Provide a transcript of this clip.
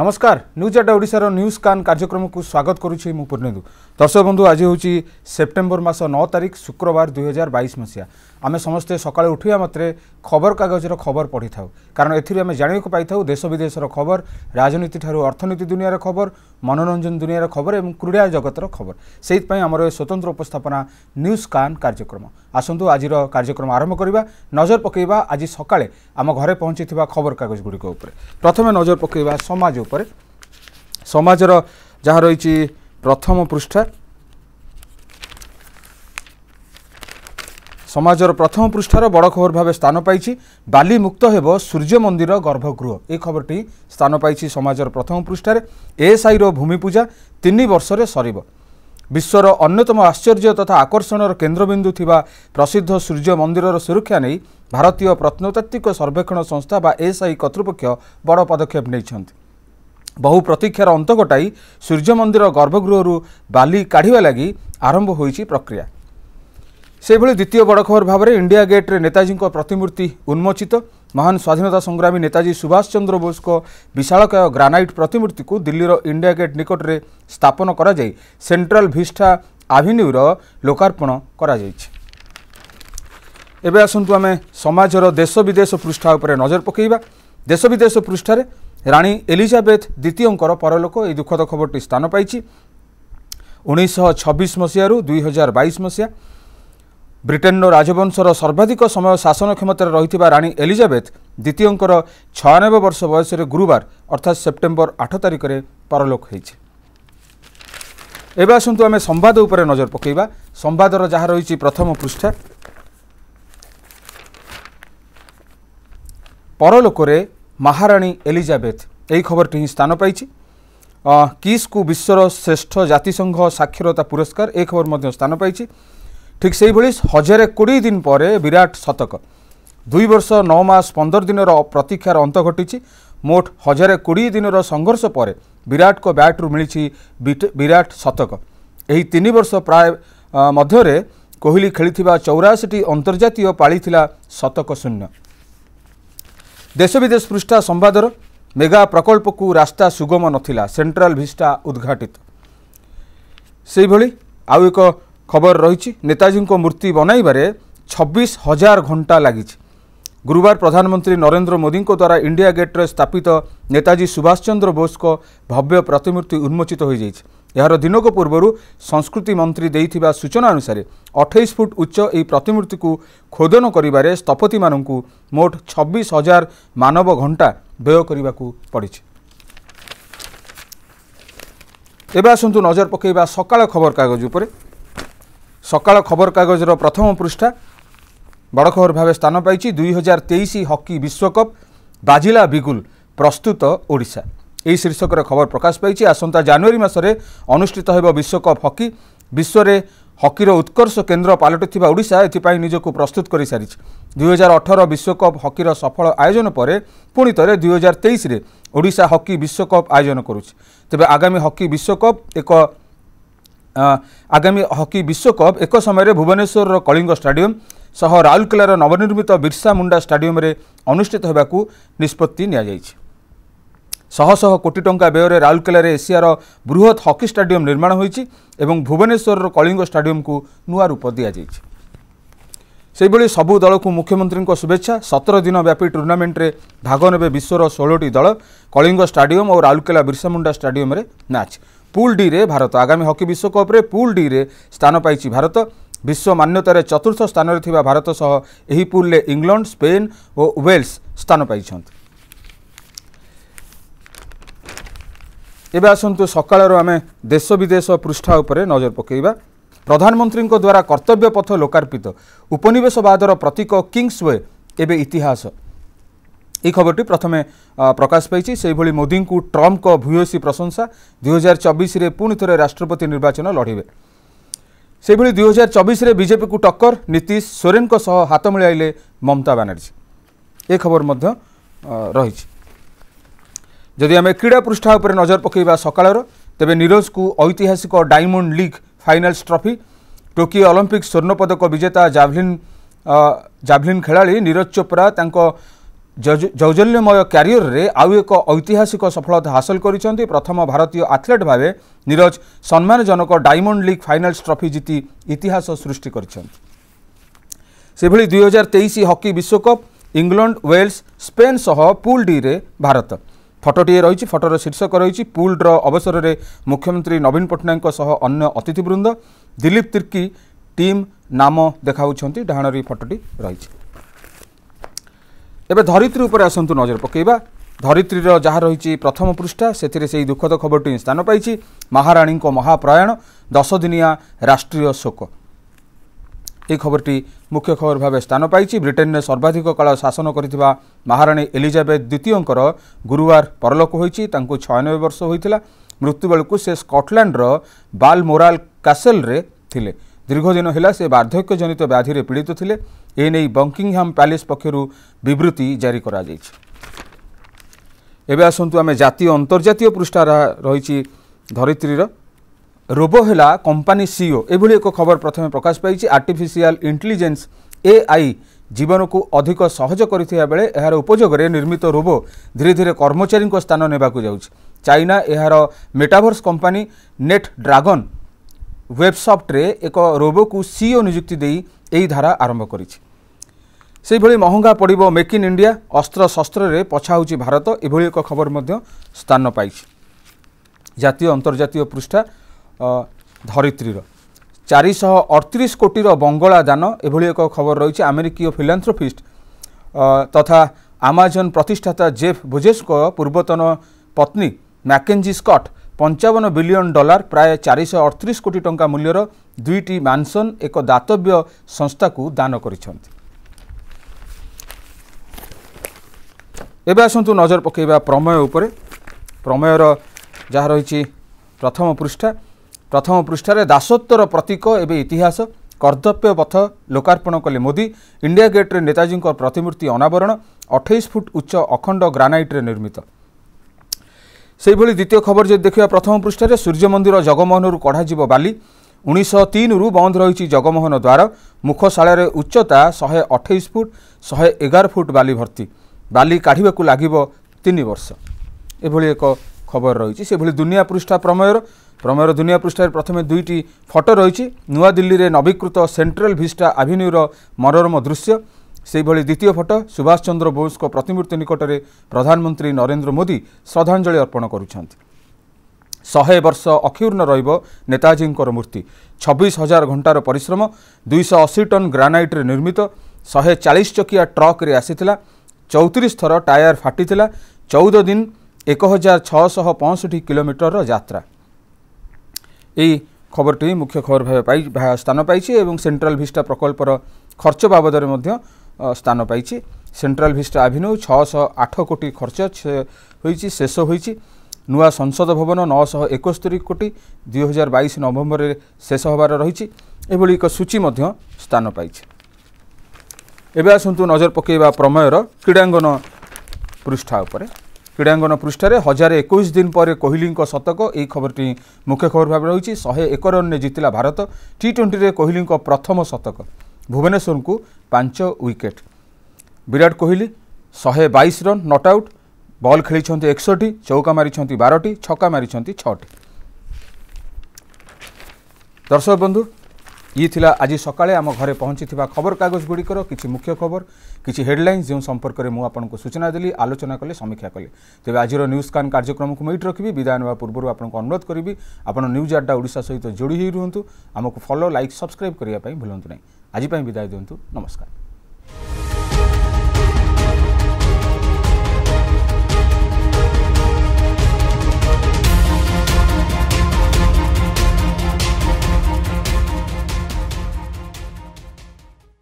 নমস্কার নিউজ আড্ডা ওড়িশার নিউজ কান কার্যক্রমকু স্বাগত করুছি মু পূর্ণেন্দু দর্শক বন্ধু আজ হচ্ছে সেপ্টেম্বর মাস নয় তারিখ শুক্রবার দুই হাজার বাইশ মশিয়া আমি সমস্তে সকালে উঠিবা মাত্রে খবরকাগজর খবর পড়ি থাও কারণ এর আমি জাঁয়া পাই থাও দেশ বিদেশর খবর রাজনীতি ঠার অর্থনীতি দুনিয়ার খবর মনোরঞ্জন দুনিয়ার খবর এবং ক্রীড়া জগতর খবর সেইপাই আমার স্বতন্ত্র উপস্থাপনা নিউজ কান কার্যক্রম ଆସନ୍ତୁ ଆଜିର କାର୍ଯ୍ୟକ୍ରମ ଆରମ୍ଭ କରିବା ନଜର ପକାଇବା ଆଜି ସକାଳେ ଆମ ଘରେ ପହଞ୍ଚିଥିବା ଖବରକାଗଜଗୁଡ଼ିକ ଉପରେ ପ୍ରଥମେ ନଜର ପକାଇବା ସମାଜ ଉପରେ ସମାଜର ଯାହା ରହିଛି ପ୍ରଥମ ପୃଷ୍ଠା ସମାଜର ପ୍ରଥମ ପୃଷ୍ଠାର ବଡ଼ ଖବର ଭାବେ ସ୍ଥାନ ପାଇଛି ବାଲି ମୁକ୍ତ ହେବ ସୂର୍ଯ୍ୟ ମନ୍ଦିର ଗର୍ଭଗୃହ ଏହି ଖବରଟି ସ୍ଥାନ ପାଇଛି ସମାଜର ପ୍ରଥମ ପୃଷ୍ଠାରେ ଏଏସ୍ଆଇର ଭୂମିପୂଜା ତିନି ବର୍ଷରେ ସରିବ ବିଶ୍ୱର ଅନ୍ୟତମ ଆଶ୍ଚର୍ଯ୍ୟ ତଥା ଆକର୍ଷଣର କେନ୍ଦ୍ରବିନ୍ଦୁ ଥିବା ପ୍ରସିଦ୍ଧ ସୂର୍ଯ୍ୟ ମନ୍ଦିରର ସୁରକ୍ଷା ନେଇ ଭାରତୀୟ ପ୍ରତ୍ନତାତ୍ତ୍ୱିକ ସର୍ବେକ୍ଷଣ ସଂସ୍ଥା ବା ଏସ୍ଆଇ କର୍ତ୍ତୃପକ୍ଷ ବଡ଼ ପଦକ୍ଷେପ ନେଇଛନ୍ତି ବହୁ ପ୍ରତୀକ୍ଷାର ଅନ୍ତ ଘଟାଇ ସୂର୍ଯ୍ୟମନ୍ଦିର ଗର୍ଭଗୃହରୁ ବାଲି କାଢ଼ିବା ଲାଗି ଆରମ୍ଭ ହୋଇଛି ପ୍ରକ୍ରିୟା ସେହିଭଳି ଦ୍ୱିତୀୟ ବଡ଼ ଖବର ଭାବରେ ଇଣ୍ଡିଆ ଗେଟ୍ରେ ନେତାଜୀଙ୍କ ପ୍ରତିମୂର୍ତ୍ତି ଉନ୍ମୋଚିତ ମହାନ ସ୍ୱାଧୀନତା ସଂଗ୍ରାମୀ ନେତାଜୀ ସୁଭାଷ ଚନ୍ଦ୍ର ବୋଷଙ୍କ ବିଶାଳକାୟ ଗ୍ରାନାଇଟ୍ ପ୍ରତିମୂର୍ତ୍ତିକୁ ଦିଲ୍ଲୀର ଇଣ୍ଡିଆ ଗେଟ୍ ନିକଟରେ ସ୍ଥାପନ କରାଯାଇ ସେଣ୍ଟ୍ରାଲ ଭିଷ୍ଠା ଆଭିନ୍ୟୁର ଲୋକାର୍ପଣ କରାଯାଇଛି ଏବେ ଆସନ୍ତୁ ଆମେ ସମାଜର ଦେଶ ବିଦେଶ ପୃଷ୍ଠା ଉପରେ ନଜର ପକାଇବା ଦେଶ ବିଦେଶ ପୃଷ୍ଠାରେ ରାଣୀ ଏଲିଜାବେଥ୍ ଦ୍ୱିତୀୟଙ୍କର ପରଲୋକ ଏହି ଦୁଃଖଦ ଖବରଟି ସ୍ଥାନ ପାଇଛି ଉଣେଇଶହ ଛବିଶ ମସିହାରୁ ଦୁଇହଜାର ବାଇଶ ମସିହା ବ୍ରିଟେନ୍ର ରାଜବଂଶର ସର୍ବାଧିକ ସମୟ ଶାସନ କ୍ଷମତାରେ ରହିଥିବା ରାଣୀ ଏଲିଜାବେଥ୍ ଦ୍ୱିତୀୟଙ୍କର ଛୟାନବେ ବର୍ଷ ବୟସରେ ଗୁରୁବାର ଅର୍ଥାତ୍ ସେପ୍ଟେମ୍ବର ଆଠ ତାରିଖରେ ପରଲୋକ ହୋଇଛି ଏବେ ଆସନ୍ତୁ ଆମେ ସମ୍ବାଦ ଉପରେ ନଜର ପକାଇବା ସମ୍ବାଦର ଯାହା ରହିଛି ପ୍ରଥମ ପୃଷ୍ଠା ପରଲୋକରେ ମହାରାଣୀ ଏଲିଜାବେଥ୍ ଏହି ଖବରଟି ହିଁ ସ୍ଥାନ ପାଇଛି କିସ୍କୁ ବିଶ୍ୱର ଶ୍ରେଷ୍ଠ ଜାତିସଂଘ ସାକ୍ଷରତା ପୁରସ୍କାର ଏ ଖବର ମଧ୍ୟ ସ୍ଥାନ ପାଇଛି ଠିକ୍ ସେହିଭଳି ହଜାରେ କୋଡ଼ିଏ ଦିନ ପରେ ବିରାଟ ଶତକ ଦୁଇ ବର୍ଷ ନଅ ମାସ ପନ୍ଦର ଦିନର ପ୍ରତୀକ୍ଷାର ଅନ୍ତ ଘଟିଛି ମୋଟ ହଜାରେ କୋଡ଼ିଏ ଦିନର ସଂଘର୍ଷ ପରେ ବିରାଟଙ୍କ ବ୍ୟାଟ୍ରୁ ମିଳିଛି ବିରାଟ ଶତକ ଏହି ତିନି ବର୍ଷ ପ୍ରାୟ ମଧ୍ୟରେ କୋହଲି ଖେଳିଥିବା ଚଉରାଅଶୀଟି ଅନ୍ତର୍ଜାତୀୟ ପାଳିଥିଲା ଶତକ ଶୂନ୍ୟ ଦେଶ ବିଦେଶ ପୃଷ୍ଠା ସମ୍ବାଦର ମେଗା ପ୍ରକଳ୍ପକୁ ରାସ୍ତା ସୁଗମ ନଥିଲା ସେଣ୍ଟ୍ରାଲ ଭିଷ୍ଟା ଉଦ୍ଘାଟିତ ସେହିଭଳି ଆଉ ଏକ ଖବର ରହିଛି ନେତାଜୀଙ୍କ ମୂର୍ତ୍ତି ବନାଇବାରେ ଛବିଶ ହଜାର ଘଣ୍ଟା ଲାଗିଛି ଗୁରୁବାର ପ୍ରଧାନମନ୍ତ୍ରୀ ନରେନ୍ଦ୍ର ମୋଦିଙ୍କ ଦ୍ୱାରା ଇଣ୍ଡିଆ ଗେଟ୍ରେ ସ୍ଥାପିତ ନେତାଜୀ ସୁଭାଷ ଚନ୍ଦ୍ର ବୋଷଙ୍କ ଭବ୍ୟ ପ୍ରତିମୂର୍ତ୍ତି ଉନ୍ମୋଚିତ ହୋଇଯାଇଛି ଏହାର ଦିନକ ପୂର୍ବରୁ ସଂସ୍କୃତି ମନ୍ତ୍ରୀ ଦେଇଥିବା ସୂଚନା ଅନୁସାରେ ଅଠେଇଶ ଫୁଟ ଉଚ୍ଚ ଏହି ପ୍ରତିମୂର୍ତ୍ତିକୁ ଖୋଦନ କରିବାରେ ସ୍ଥପତିମାନଙ୍କୁ ମୋଟ ଛବିଶ ହଜାର ମାନବ ଘଣ୍ଟା ବ୍ୟୟ କରିବାକୁ ପଡ଼ିଛି ଏବେ ଆସନ୍ତୁ ନଜର ପକାଇବା ସକାଳ ଖବରକାଗଜ ଉପରେ ସକାଳ ଖବରକାଗଜର ପ୍ରଥମ ପୃଷ୍ଠା ବଡ଼ ଖବର ଭାବେ ସ୍ଥାନ ପାଇଛି ଦୁଇ ହଜାର ତେଇଶ ହକି ବିଶ୍ୱକପ ବାଜିଲା ବିଗୁଲ ପ୍ରସ୍ତୁତ ଓଡ଼ିଶା ଏହି ଶୀର୍ଷକରେ ଖବର ପ୍ରକାଶ ପାଇଛି ଆସନ୍ତା ଜାନୁଆରୀ ମାସରେ ଅନୁଷ୍ଠିତ ହେବ ବିଶ୍ୱକପ ହକି ବିଶ୍ୱରେ ହକିର ଉତ୍କର୍ଷ କେନ୍ଦ୍ର ପାଲଟିଥିବା ଓଡ଼ିଶା ଏଥିପାଇଁ ନିଜକୁ ପ୍ରସ୍ତୁତ କରିସାରିଛି ଦୁଇହଜାର ଅଠର ବିଶ୍ୱକପ ହକିର ସଫଳ ଆୟୋଜନ ପରେ ପୁଣି ଥରେ ଦୁଇହଜାର ତେଇଶରେ ଓଡ଼ିଶା ହକି ବିଶ୍ୱକପ ଆୟୋଜନ କରୁଛି ତେବେ ଆଗାମୀ ହକି ବିଶ୍ୱକପ ଏକ ଆଗାମୀ ହକି ବିଶ୍ୱକପ୍ ଏକ ସମୟରେ ଭୁବନେଶ୍ୱରର କଳିଙ୍ଗ ଷ୍ଟାଡିୟମ୍ ସହ ରାଉରକେଲାର ନବନିର୍ମିତ ବିର୍ସା ମୁଣ୍ଡା ଷ୍ଟାଡିୟମ୍ରେ ଅନୁଷ୍ଠିତ ହେବାକୁ ନିଷ୍ପତ୍ତି ନିଆଯାଇଛି ଶହଶହ କୋଟି ଟଙ୍କା ବ୍ୟୟରେ ରାଉରକେଲାରେ ଏସିଆର ବୃହତ୍ ହକି ଷ୍ଟାଡିୟମ୍ ନିର୍ମାଣ ହୋଇଛି ଏବଂ ଭୁବନେଶ୍ୱରର କଳିଙ୍ଗ ଷ୍ଟାଡିୟମ୍କୁ ନୂଆ ରୂପ ଦିଆଯାଇଛି ସେହିଭଳି ସବୁ ଦଳକୁ ମୁଖ୍ୟମନ୍ତ୍ରୀଙ୍କ ଶୁଭେଚ୍ଛା ସତର ଦିନ ବ୍ୟାପୀ ଟୁର୍ଣ୍ଣାମେଣ୍ଟରେ ଭାଗ ନେବେ ବିଶ୍ୱର ଷୋହଳଟି ଦଳ କଳିଙ୍ଗ ଷ୍ଟାଡିୟମ୍ ଓ ରାଉରକେଲା ବିର୍ସାମୁଣ୍ଡା ଷ୍ଟାଡିୟମ୍ରେ ମ୍ୟାଚ୍ ପୁଲ୍ ଡିରେ ଭାରତ ଆଗାମୀ ହକି ବିଶ୍ୱକପ୍ରେ ପୁଲ୍ ଡିରେ ସ୍ଥାନ ପାଇଛି ଭାରତ ବିଶ୍ୱ ମାନ୍ୟତାରେ ଚତୁର୍ଥ ସ୍ଥାନରେ ଥିବା ଭାରତ ସହ ଏହି ପୁଲ୍ରେ ଇଂଲଣ୍ଡ ସ୍ପେନ୍ ଓ ୱେଲ୍ସ ସ୍ଥାନ ପାଇଛନ୍ତି ଏବେ ଆସନ୍ତୁ ସକାଳରୁ ଆମେ ଦେଶ ବିଦେଶ ପୃଷ୍ଠା ଉପରେ ନଜର ପକାଇବା ପ୍ରଧାନମନ୍ତ୍ରୀଙ୍କ ଦ୍ୱାରା କର୍ତ୍ତବ୍ୟ ପଥ ଲୋକାର୍ପିତ ଉପନିବେଶବାଦର ପ୍ରତୀକ କିଙ୍ଗସ୍ ୱେ ଏବେ ଇତିହାସ এই খবরটি প্রথমে প্রকাশ পাইছে সেইভাবে মোদীঙ্কু ট্রম্পক ভূয়সী প্রশংসা দুই হাজার চবিশে পুঁ থে রাষ্ট্রপতি নির্বাচন লড়বে সেইভাবে দুই হাজার চবিশে বিজেপিকে টক্কর নীতিশ সোরেনক সহ হাত মিলাইলে মমতা ব্যানার্জী এ খবর মধ্য রয়েছে যদি আমি ক্রীড়া পৃষ্ঠা উপরে নজর পকাইবা সকালর তেবে নিরজকু ঐতিহাসিক diamond league finals trophy Tokyo Olympic ସ୍ୱର୍ଣ୍ଣପଦକ ବିଜେତା ଜାଭ୍ଲିନ୍ ଜାଭ୍ଲିନ୍ ଖେଳାଳି ନିରଜ ଚୋପ୍ରା ତାଙ୍କ ଜୌଜଲ୍ୟମୟ କ୍ୟାରିୟରରେ ଆଉ ଏକ ଐତିହାସିକ ସଫଳତା ହାସଲ କରିଛନ୍ତି ପ୍ରଥମ ଭାରତୀୟ ଆଥଲେଟ୍ ଭାବେ ନିରଜ ସମ୍ମାନଜନକ ଡାଇମଣ୍ଡ ଲିଗ୍ ଫାଇନାଲ୍ସ ଟ୍ରଫି ଜିତି ଇତିହାସ ସୃଷ୍ଟି କରିଛନ୍ତି ସେଭଳି ଦୁଇହଜାର ତେଇଶ ହକି ବିଶ୍ୱକପ୍ ଇଂଲଣ୍ଡ ୱେଲ୍ସ ସ୍ପେନ୍ ସହ ପୁଲ୍ ଡିରେ ଭାରତ ଫଟୋଟିଏ ରହିଛି ଫଟୋର ଶୀର୍ଷକ ରହିଛି ପୁଲ୍ଡର ଅବସରରେ ମୁଖ୍ୟମନ୍ତ୍ରୀ ନବୀନ ପଟ୍ଟନାୟକଙ୍କ ସହ ଅନ୍ୟ ଅତିଥିବୃନ୍ଦ ଦିଲ୍ଲୀପ ତିର୍କୀ ଟିମ୍ ନାମ ଦେଖାଉଛନ୍ତି ଡାହାଣର ଫଟୋଟି ରହିଛି ଏବେ ଧରିତ୍ରୀ ଉପରେ ଆସନ୍ତୁ ନଜର ପକାଇବା ଧରିତ୍ରୀର ଯାହା ରହିଛି ପ୍ରଥମ ପୃଷ୍ଠା ସେଥିରେ ସେହି ଦୁଃଖଦ ଖବରଟି ସ୍ଥାନ ପାଇଛି ମହାରାଣୀଙ୍କ ମହାପ୍ରୟାଣ ଦଶଦିନିଆ ରାଷ୍ଟ୍ରୀୟ ଶୋକ ଏହି ଖବରଟି ମୁଖ୍ୟ ଖବର ଭାବେ ସ୍ଥାନ ପାଇଛି ବ୍ରିଟେନ୍ରେ ସର୍ବାଧିକ କାଳ ଶାସନ କରିଥିବା ମହାରାଣୀ ଏଲିଜାବେଥ ଦ୍ୱିତୀୟଙ୍କର ଗୁରୁବାର ପରଲୋକ ହୋଇଛି ତାଙ୍କୁ ଛୟାନବେ ବର୍ଷ ହୋଇଥିଲା ମୃତ୍ୟୁବେଳକୁ ସେ ସ୍କଟଲ୍ୟାଣ୍ଡର ବାଲ୍ ମୋରାଲ୍ କାସେଲ୍ରେ ଥିଲେ ଦୀର୍ଘଦିନ ହେଲା ସେ ବାର୍ଦ୍ଧକ୍ୟଜନିତ ବ୍ୟାଧିରେ ପୀଡ଼ିତ ଥିଲେ এনে বঙ্কিংহাম প্যালেস পক্ষ বিবৃতি জারি করা যাইছে এবে আসন্তু আমি জাতীয় অন্তর্জাতীয় পৃষ্ঠা রয়েছে ধরিত্রীর ରୋବ ହେଲା କମ୍ପାନୀ ସିଇଓ ଏଭଳି ଏକ ଖବର ପ୍ରଥମେ ପ୍ରକାଶ ପାଇଛି ଆର୍ଟିଫିସିଆଲ ଇଣ୍ଟେଲିଜେନ୍ସ ଏଆଇ ଜୀବନକୁ ଅଧିକ ସହଜ କରିଥିବା ବେଳେ ଏହାର ଉପଯୋଗରେ ନିର୍ମିତ ରୋବୋ ଧୀରେ ଧୀରେ କର୍ମଚାରୀଙ୍କ ସ୍ଥାନ ନେବାକୁ ଯାଉଛି ଚାଇନା ଏହାର ମେଟାଭର୍ସ କମ୍ପାନୀ ନେଟ୍ ଡ୍ରାଗନ୍ ୱେବସପ୍ଟରେ ଏକ ରୋବୋକୁ ସିଇଓ ନିଯୁକ୍ତି ଦେଇ ଏହି ଧାରା ଆରମ୍ଭ କରିଛି ସେହିଭଳି ମହଙ୍ଗା ପଡ଼ିବ ମେକ୍ ଇନ୍ ଇଣ୍ଡିଆ ଅସ୍ତ୍ରଶସ୍ତ୍ରରେ ପଛା ହେଉଛି ଭାରତ ଏଭଳି ଏକ ଖବର ମଧ୍ୟ ସ୍ଥାନ ପାଇଛି ଜାତୀୟ ଅନ୍ତର୍ଜାତୀୟ ପୃଷ୍ଠା ଧରିତ୍ରୀର ଚାରିଶହ ଅଡ଼ତିରିଶ କୋଟିର ବଙ୍ଗଳା ଦାନ ଏଭଳି ଏକ ଖବର ରହିଛି ଆମେରିକୀୟ ଫିଲାନ୍ଥ୍ରୋଫିଷ୍ଟ ତଥା ଆମାଜନ ପ୍ରତିଷ୍ଠାତା ଜେଫ୍ ଭୁଜେସ୍ଙ୍କ ପୂର୍ବତନ ପତ୍ନୀ ମ୍ୟାକେଞ୍ଜି ସ୍କଟ୍ ପଞ୍ଚାବନ ବିଲିୟନ ଡଲାର ପ୍ରାୟ ଚାରିଶହ ଅଡ଼ତିରିଶ କୋଟି ଟଙ୍କା ମୂଲ୍ୟର ଦୁଇଟି ମାନସନ୍ ଏକ ଦାତବ୍ୟ ସଂସ୍ଥାକୁ ଦାନ କରିଛନ୍ତି ଏବେ ଆସନ୍ତୁ ନଜର ପକାଇବା ପ୍ରମେୟ ଉପରେ ପ୍ରମେୟର ଯାହା ରହିଛି ପ୍ରଥମ ପୃଷ୍ଠା ପ୍ରଥମ ପୃଷ୍ଠାରେ ଦାସତ୍ୱର ପ୍ରତୀକ ଏବେ ଇତିହାସ କର୍ତ୍ତବ୍ୟପଥ ଲୋକାର୍ପଣ କଲେ ମୋଦି ଇଣ୍ଡିଆ ଗେଟ୍ରେ ନେତାଜୀଙ୍କ ପ୍ରତିମୂର୍ତ୍ତି ଅନାବରଣ ଅଠେଇଶ ଫୁଟ ଉଚ୍ଚ ଅଖଣ୍ଡ ଗ୍ରାନାଇଟ୍ରେ ନିର୍ମିତ ସେହିଭଳି ଦ୍ୱିତୀୟ ଖବର ଯଦି ଦେଖିବା ପ୍ରଥମ ପୃଷ୍ଠାରେ ସୂର୍ଯ୍ୟମନ୍ଦିର ଜଗମୋହନରୁ କଢ଼ାଯିବ ବାଲି ଉଣେଇଶହ ତିନିରୁ ବନ୍ଦ ରହିଛି ଜଗମୋହନ ଦ୍ୱାର ମୁଖଶାଳରେ ଉଚ୍ଚତା ଶହେ ଅଠେଇଶ ଫୁଟ ଶହେ ଏଗାର ଫୁଟ ବାଲି ଭର୍ତ୍ତି ବାଲି କାଢ଼ିବାକୁ ଲାଗିବ ତିନି ବର୍ଷ ଏଭଳି ଏକ ଖବର ରହିଛି ସେଭଳି ଦୁନିଆ ପୃଷ୍ଠା ପ୍ରମେୟର ପ୍ରମେୟର ଦୁନିଆ ପୃଷ୍ଠାରେ ପ୍ରଥମେ ଦୁଇଟି ଫଟୋ ରହିଛି ନୂଆଦିଲ୍ଲୀରେ ନବୀକୃତ ସେଣ୍ଟ୍ରାଲ ଭିଷ୍ଟା ଆଭିନ୍ୟୁର ମନୋରମ ଦୃଶ୍ୟ ସେହିଭଳି ଦ୍ୱିତୀୟ ଫଟୋ ସୁଭାଷ ଚନ୍ଦ୍ର ବୋଷଙ୍କ ପ୍ରତିମୂର୍ତ୍ତି ନିକଟରେ ପ୍ରଧାନମନ୍ତ୍ରୀ ନରେନ୍ଦ୍ର ମୋଦି ଶ୍ରଦ୍ଧାଞ୍ଜଳି ଅର୍ପଣ କରୁଛନ୍ତି ଶହେ ବର୍ଷ ଅକ୍ଷୁର୍ଣ୍ଣ ରହିବ ନେତାଜୀଙ୍କର ମୂର୍ତ୍ତି ଛବିଶ ହଜାର ଘଣ୍ଟାର ପରିଶ୍ରମ ଦୁଇଶହ ଅଶୀ ଟନ୍ ଗ୍ରାନାଇଟ୍ରେ ନିର୍ମିତ ଶହେ ଚାଳିଶ ଚକିଆ ଟ୍ରକ୍ରେ ଆସିଥିଲା ଚଉତିରିଶ ଥର ଟାୟାର ଫାଟିଥିଲା ଚଉଦ ଦିନ ଏକ ହଜାର ଛଅଶହ ପଞ୍ଚଷଠି କିଲୋମିଟରର ଯାତ୍ରା ଏହି ଖବରଟି ମୁଖ୍ୟ ଖବର ଭାବେ ପାଇ ସ୍ଥାନ ପାଇଛି ଏବଂ ସେଣ୍ଟ୍ରାଲ ଭିଷ୍ଟା ପ୍ରକଳ୍ପର ଖର୍ଚ୍ଚ ବାବଦରେ ମଧ୍ୟ ସ୍ଥାନ ପାଇଛି ସେଣ୍ଟ୍ରାଲ ଭିଷ୍ଟା ଆଭିନ୍ୟୁ ଛଅଶହ ଆଠ କୋଟି ଖର୍ଚ୍ଚ ହୋଇଛି ଶେଷ ହୋଇଛି ନୂଆ ସଂସଦ ଭବନ ନଅଶହ ଏକସ୍ତରି କୋଟି ଦୁଇହଜାର ବାଇଶ ନଭେମ୍ବରରେ ଶେଷ ହେବାର ରହିଛି ଏଭଳି ଏକ ସୂଚୀ ମଧ୍ୟ ସ୍ଥାନ ପାଇଛି ଏବେ ଆସନ୍ତୁ ନଜର ପକାଇବା ପ୍ରମେୟର କ୍ରୀଡ଼ାଙ୍ଗନ ପୃଷ୍ଠା ଉପରେ କ୍ରୀଡ଼ାଙ୍ଗନ ପୃଷ୍ଠାରେ ହଜାରେ ଏକୋଇଶ ଦିନ ପରେ କୋହଲିଙ୍କ ଶତକ ଏହି ଖବରଟି ମୁଖ୍ୟ ଖବର ଭାବେ ରହିଛି ଶହେ ଏକ ରନ୍ରେ ଜିତିଲା ଭାରତ ଟି ଟ୍ୱେଣ୍ଟିରେ କୋହଲିଙ୍କ ପ୍ରଥମ ଶତକ ଭୁବନେଶ୍ୱରଙ୍କୁ ପାଞ୍ଚ ୱିକେଟ୍ ବିରାଟ କୋହଲି ଶହେ ବାଇଶ ରନ୍ ନଟ୍ ଆଉଟ୍ ବଲ୍ ଖେଳିଛନ୍ତି ଏକଷଠି ଚୌକା ମାରିଛନ୍ତି ବାରଟି ଛକା ମାରିଛନ୍ତି ଛଅଟି ଦର୍ଶକ ବନ୍ଧୁ ଇଏ ଥିଲା ଆଜି ସକାଳେ ଆମ ଘରେ ପହଞ୍ଚିଥିବା ଖବରକାଗଜଗୁଡ଼ିକର କିଛି ମୁଖ୍ୟ ଖବର କିଛି ହେଡ଼ଲାଇନ୍ସ ଯେଉଁ ସମ୍ପର୍କରେ ମୁଁ ଆପଣଙ୍କୁ ସୂଚନା ଦେଲି ଆଲୋଚନା କଲେ ସମୀକ୍ଷା କଲେ ତେବେ ଆଜିର ନ୍ୟୁଜ୍ ସ୍କାନ୍ କାର୍ଯ୍ୟକ୍ରମକୁ ମୁଁ ଏଇଠି ରଖିବି ବିଦାୟ ନେବା ପୂର୍ବରୁ ଆପଣଙ୍କୁ ଅନୁରୋଧ କରିବି ଆପଣ ନ୍ୟୁଜ୍ ଆଡ଼୍ଟା ଓଡ଼ିଶା ସହିତ ଯୋଡ଼ି ହୋଇ ରୁହନ୍ତୁ ଆମକୁ ଫଲୋ ଲାଇକ୍ ସବସ୍କ୍ରାଇବ୍ କରିବା ପାଇଁ ଭୁଲନ୍ତୁ ନାହିଁ ଆଜି ପାଇଁ ବିଦାୟ ଦିଅନ୍ତୁ ନମସ୍କାର